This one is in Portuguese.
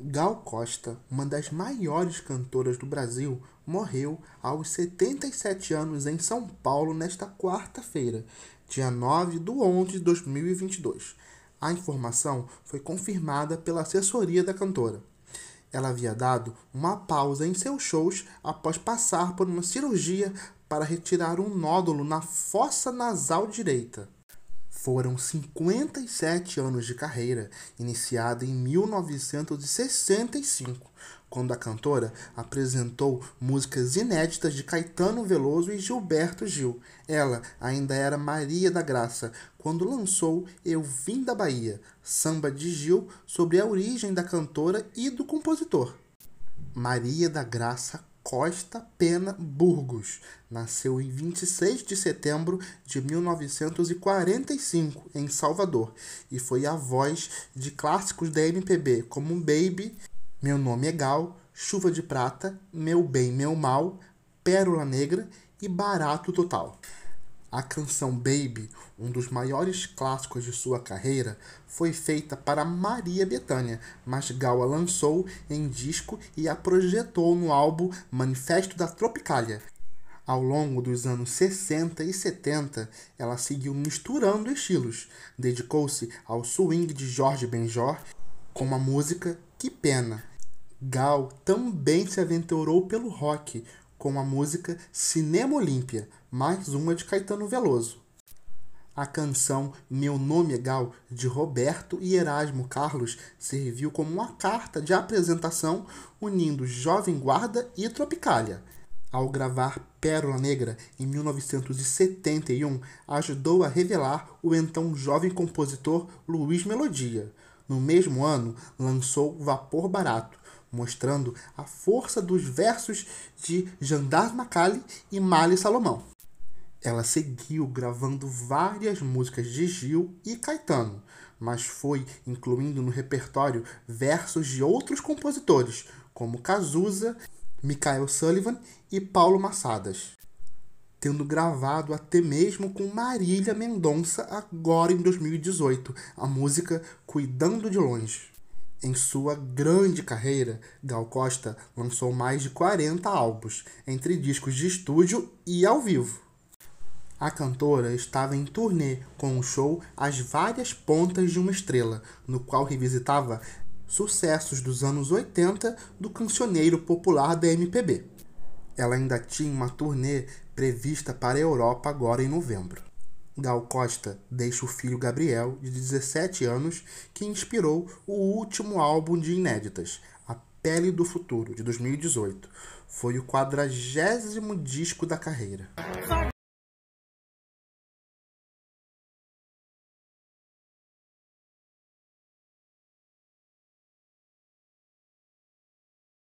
Gal Costa, uma das maiores cantoras do Brasil, morreu aos 77 anos em São Paulo nesta quarta-feira, dia 9 de 11 de 2022. A informação foi confirmada pela assessoria da cantora. Ela havia dado uma pausa em seus shows após passar por uma cirurgia para retirar um nódulo na fossa nasal direita. Foram 57 anos de carreira, iniciada em 1965, quando a cantora apresentou músicas inéditas de Caetano Veloso e Gilberto Gil. Ela ainda era Maria da Graça quando lançou Eu Vim da Bahia, samba de Gil sobre a origem da cantora e do compositor. Maria da Graça Costa Pena Burgos. Nasceu em 26 de setembro de 1945, em Salvador, e foi a voz de clássicos da MPB como Baby, Meu Nome é Gal, Chuva de Prata, Meu Bem, Meu Mal, Pérola Negra e Barato Total. A canção Baby, um dos maiores clássicos de sua carreira, foi feita para Maria Bethânia, mas Gal a lançou em disco e a projetou no álbum Manifesto da Tropicália. Ao longo dos anos 60 e 70, ela seguiu misturando estilos. Dedicou-se ao swing de Jorge Benjor com a música Que Pena. Gal também se aventurou pelo rock, com a música Cinema Olímpia, mais uma de Caetano Veloso. A canção Meu Nome é Gal, de Roberto e Erasmo Carlos, serviu como uma carta de apresentação unindo Jovem Guarda e Tropicália. Ao gravar Pérola Negra em 1971, ajudou a revelar o então jovem compositor Luiz Melodia. No mesmo ano, lançou Vapor Barato, mostrando a força dos versos de Jandar Macali e Mali Salomão. Ela seguiu gravando várias músicas de Gil e Caetano, mas foi incluindo no repertório versos de outros compositores, como Cazuza, Michael Sullivan e Paulo Massadas, tendo gravado até mesmo com Marília Mendonça agora em 2018, a música Cuidando de Longe. Em sua grande carreira, Gal Costa lançou mais de 40 álbuns, entre discos de estúdio e ao vivo. A cantora estava em turnê com o um show As Várias Pontas de uma Estrela, no qual revisitava sucessos dos anos 80 do cancioneiro popular da MPB. Ela ainda tinha uma turnê prevista para a Europa agora em novembro. Gal Costa deixa o filho Gabriel, de 17 anos, que inspirou o último álbum de inéditas, A Pele do Futuro, de 2018. Foi o quadragésimo disco da carreira.